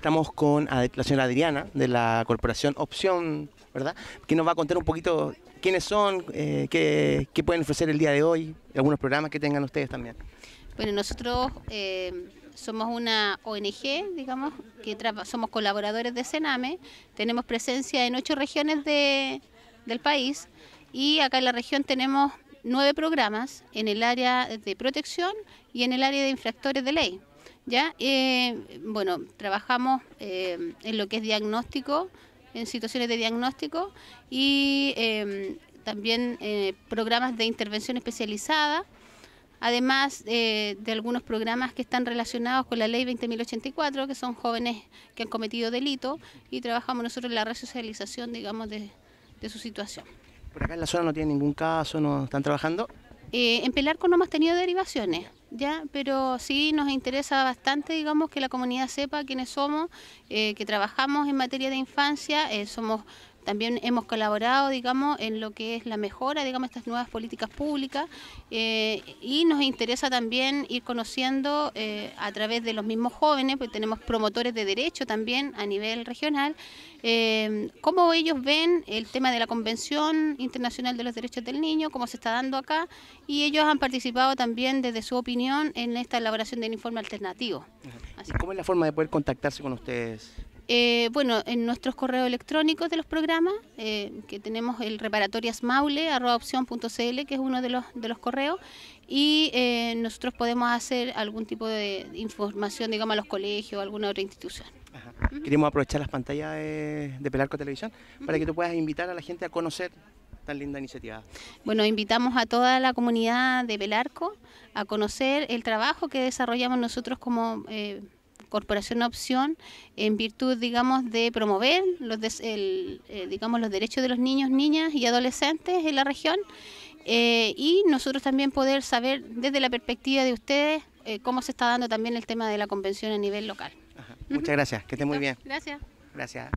Estamos con la señora Adriana de la corporación Opción, ¿verdad? Que nos va a contar un poquito quiénes son, eh, qué, pueden ofrecer el día de hoy, algunos programas que tengan ustedes también. Bueno, nosotros eh, somos una ONG, digamos, que somos colaboradores de Sename, tenemos presencia en ocho regiones del país y acá en la región tenemos nueve programas en el área de protección y en el área de infractores de ley. ¿ya? Eh, bueno, trabajamos eh, en lo que es diagnóstico, en situaciones de diagnóstico y eh, también eh, programas de intervención especializada, además de algunos programas que están relacionados con la ley 20.084, que son jóvenes que han cometido delito y trabajamos nosotros en la resocialización, digamos, de, de su situación. ¿Por acá en la zona no tiene ningún caso, no están trabajando? en Pelarco no hemos tenido derivaciones. ¿ya? Pero sí nos interesa bastante, digamos, que la comunidad sepa quiénes somos, eh, que trabajamos en materia de infancia, eh, somos también hemos colaborado, digamos, en lo que es la mejora, digamos, estas nuevas políticas públicas eh, y nos interesa también ir conociendo eh, a través de los mismos jóvenes, porque tenemos promotores de derecho también a nivel regional, eh, cómo ellos ven el tema de la Convención Internacional de los Derechos del Niño, cómo se está dando acá y ellos han participado también desde su opinión en esta elaboración del informe alternativo. ¿Cómo es la forma de poder contactarse con ustedes? Eh, bueno, en nuestros correos electrónicos de los programas, eh, que tenemos el reparatoriasmaule.opción.cl, que es uno de los, de los correos, y eh, nosotros podemos hacer algún tipo de información, digamos, a los colegios, o alguna otra institución. Queremos aprovechar las pantallas de, Pelarco Televisión para que tú puedas invitar a la gente a conocer tan linda iniciativa? Bueno, invitamos a toda la comunidad de Pelarco a conocer el trabajo que desarrollamos nosotros como Corporación Opción en virtud, digamos, de promover los, eh, digamos, los derechos de los niños, niñas y adolescentes en la región eh, y nosotros también poder saber desde la perspectiva de ustedes eh, cómo se está dando también el tema de la convención a nivel local. Muchas gracias, que esté muy bien. Gracias. Gracias.